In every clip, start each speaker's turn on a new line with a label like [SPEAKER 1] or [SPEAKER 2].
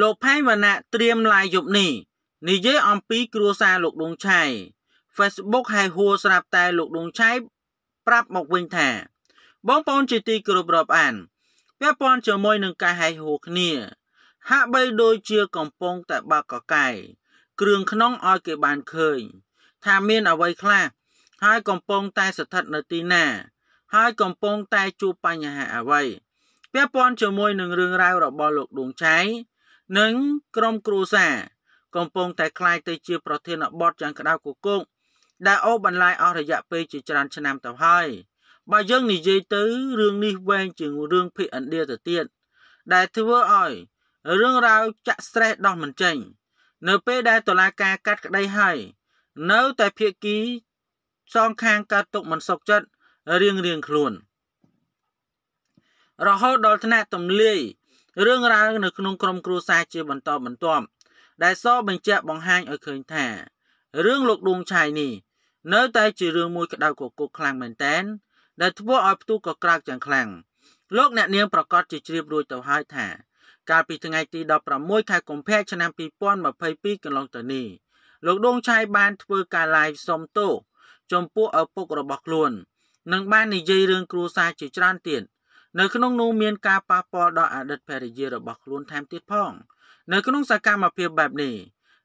[SPEAKER 1] លោកផែងវណ្ណៈត្រៀមឡាយយប់នេះនិយាយអំពីគ្រួសារលោកដងឆៃ Facebook ហែហួរស្រាប់តែលោកដងឆៃប្រាប់មកវិញថា បងប្អូនជាទីគោរពរាប់អាន ពាក់ព័ន្ធជាមួយនឹងការហែហួរគ្នា ហាក់បីដូចជាកំពុងតែបាក់កកាយគ្រឿងក្នុងឲ្យគេបានឃើញថាមានអ្វីខ្លះហើយកំពុងតែស្ថិតនៅទីណា ហើយកំពុងតែជួបបញ្ហាអ្វីពាក់ព័ន្ធជាមួយនឹងរឿងរ៉ាវរបស់លោកដួងចៃនិងក្រុមគ្រួសារ កំពុងតែคล้ายទៅជាប្រធានបទយ៉ាងក្តៅគគុកដែលអូបន្លាយអស់រយៈពេលជាច្រើនឆ្នាំទៅហើយបើយើងនិយាយទៅរឿងនេះវែងជាងរឿងភាគឥណ្ឌាទៅទៀតដែលធ្វើឲ្យរឿងរ៉ាវចាក់ stress ដោះមិនចេញនៅពេលដែលតុលាការកាត់ក្តីហើយនៅតែភាគីសងខាងកើតទុកមិនសុខចិត្តរៀងរៀងខ្លួន រហូតដល់ថ្នាក់ទម្លាយរឿងរ៉ាវនៅក្នុងក្រុមគ្រួសារជាបន្តបន្ទាប់ដែលសបញ្ជាក់បង្ហាញឲ្យឃើញថារឿងលោកដួងឆៃនេះនៅតែជារឿងមួយក្តៅគគុកខ្លាំងមែនតែនដែលធ្វើឲ្យផ្ទុះក៏ក្រើកយ៉ាងខ្លាំងលោកអ្នកនាងប្រកាសជាជ្រាបរួចទៅហើយថា កាលពីថ្ងៃទី16ខែកុម្ភៈឆ្នាំ2022កន្លងទៅនេះលោកដួងឆៃបានធ្វើការ live សុំទោសចំពោះឪពុករបស់ខ្លួន និងបាននិយាយរឿងគ្រួសារជាច្រើនទៀតនៅក្នុងនោះមានការប៉ះពាល់ដល់អតីតភរិយារបស់ខ្លួនថែមទៀតផងនៅក្នុងសកម្មភាពបែបនេះ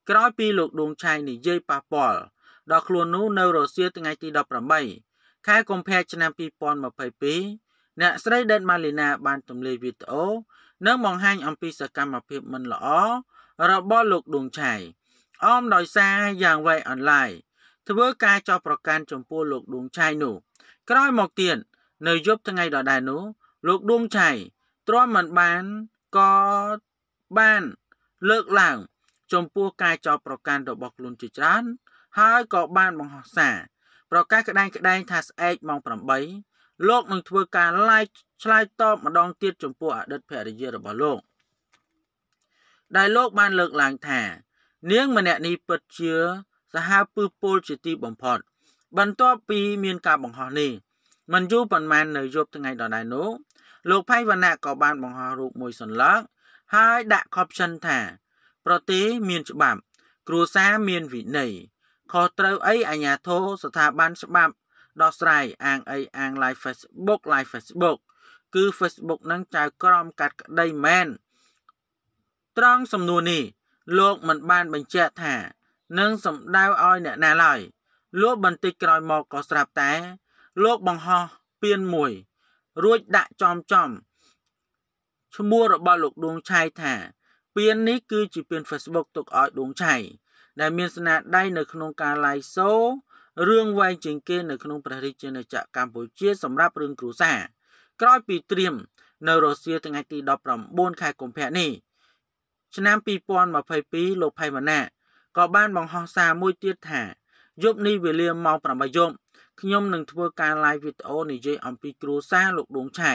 [SPEAKER 1] ក្រោយពីលោកដួងឆៃនិយាយប៉ះពាល់ដល់ខ្លួននោះនៅរុស្ស៊ីថ្ងៃទី18ខែកុម្ភៈឆ្នាំ2022អ្នកស្រីដេតម៉ាលីណាបានទម្លាយវីដេអូនិងបង្ហាញអំពីសកម្មភាពមិនល្អរបស់លោកដួងឆៃអមដោយសារយ៉ាងវែងអន្លាយធ្វើការចោទប្រកាន់ចំពោះលោកដួងឆៃនោះ ក្រោយមកទៀតនៅយប់ថ្ងៃដដែលនោះលោកដួងឆៃទ្រាំមិនបានក៏បានលើកឡើងចំពោះការចោទប្រកាន់របស់ខ្លួនជាច្រើន ហើយក៏បាន បង្ហោះសារប្រកាសក្តែងក្តែងថាស្អែកម៉ោង8លោកនឹងធ្វើការឡាយឆ្លើយតបម្ដងទៀតចំពោះអតីតភរិយារបស់លោកដែលលោកបានលើកឡើងថា នាងម្នាក់នេះពិតជាសហពឺពលជាទីបំផុត បន្ទាប់ពី មានការបង្ហោះនេះមិនយូរប៉ុន្មាននៅយប់ថ្ងៃដដែលនោះលោកផៃវណ្ណៈក៏បានបង្ហោះរូបមួយសន្លឹកហើយដាក់ caption ថាប្រទេសមានច្បាប់ គ្រួសារមានវិន័យខុសត្រូវអីអាញាធរស្ថាប័នច្បាប់ ដោះស្រាយអាងអីអាង live Facebook live Facebook គឺ Facebook នឹងចៅក្រមកាត់ក្តីមែនត្រង់សំណួរនេះ លោកមិនបានបញ្ជាក់ថានឹងសម្ដៅឲ្យ អ្នកណាឡើយលោកបន្តិចក្រោយមកក៏ស្រាប់តែលោកបង្ហោះពៀនមួយរួចដាក់ចំចំឈ្មោះរបស់លោកដួងឆៃថាពៀននេះគឺជាពៀន Facebook ទុកឲ្យដួងឆៃដែលមានស្នាដៃនៅក្នុងការ live show រឿងវែងជាងគេនៅក្នុងព្រះរាជាណាចក្រកម្ពុជា សម្រាប់រឿងគ្រួសារក្រោយពីត្រៀមនៅរុស្ស៊ីថ្ងៃទី19ខែកុម្ភៈនេះ ឆ្នាំ2022លោកផៃម៉ាណាក៏បានបង្ហោះសារមួយទៀតថាយប់នេះវេលាម៉ោង8យប់ខ្ញុំនឹងធ្វើការ live វីដេអូនិយាយអំពីគ្រួសារលោកដួងឆៃ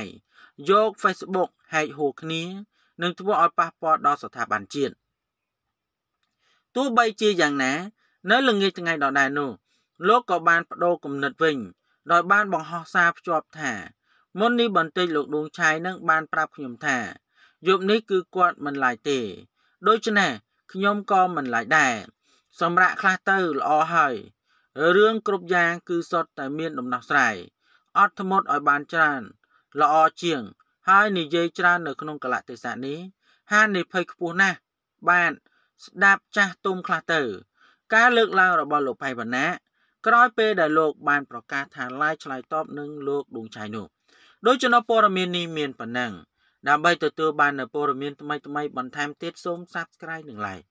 [SPEAKER 1] យក Facebook ហែកហួរគ្នានឹងធ្វើឲ្យប៉ះពាល់ដល់ស្ថាប័នជាតិទោះបីជាយ៉ាងណា នៅល្ងាចថ្ងៃដដែលនោះលោកក៏បានបដូរគំនិតវិញដោយបានបង្ហោះសារភ្ជាប់ថាមុននេះបន្តិចលោកដួងឆៃនឹងបានប្រាប់ខ្ញុំថាយប់នេះគឺគាត់មិនឡាយទេ ដូច្នេះខ្ញុំក៏មិនឡាយដែរសម្រាប់ខ្លះទៅល្អហើយរឿងគ្រប់យ៉ាងគឺសុទ្ធតែមានដំណោះស្រាយអត់ធ្មត់ឲ្យបានច្រើនល្អជាង ហើយនិយាយច្រើននៅក្នុងកលៈទេសៈនេះហានិភ័យខ្ពស់ណាស់បាទស្ដាប់ចាស់ទុំខ្លះទៅ ការលើកឡើងរបស់លោកផៃវណ្ណាក្រោយពេលដែលលោកបានប្រកាសថាឡាយឆ្លើយតបនឹងលោកដួងឆៃនោះដោយចំណព័រមាននេះមានប៉ុណ្ណឹងដើម្បីទទួលបាននូវព័ត៌មានថ្មីៗបន្ថែមទៀតសូម Subscribe និង Like